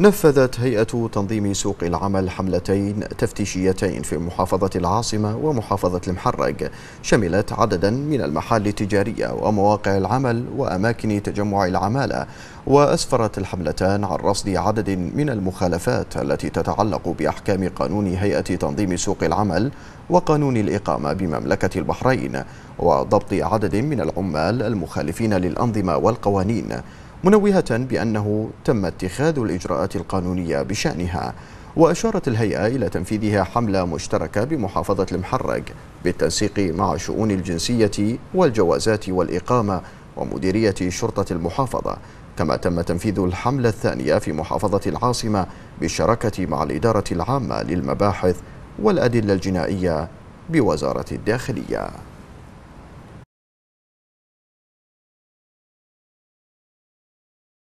نفذت هيئة تنظيم سوق العمل حملتين تفتيشيتين في محافظة العاصمة ومحافظة المحرق شملت عددا من المحال التجارية ومواقع العمل وأماكن تجمع العمالة وأسفرت الحملتان عن رصد عدد من المخالفات التي تتعلق بأحكام قانون هيئة تنظيم سوق العمل وقانون الإقامة بمملكة البحرين وضبط عدد من العمال المخالفين للأنظمة والقوانين منوهة بأنه تم اتخاذ الإجراءات القانونية بشأنها وأشارت الهيئة إلى تنفيذها حملة مشتركة بمحافظة المحرق بالتنسيق مع شؤون الجنسية والجوازات والإقامة ومديرية شرطة المحافظة كما تم تنفيذ الحملة الثانية في محافظة العاصمة بالشراكة مع الإدارة العامة للمباحث والأدلة الجنائية بوزارة الداخلية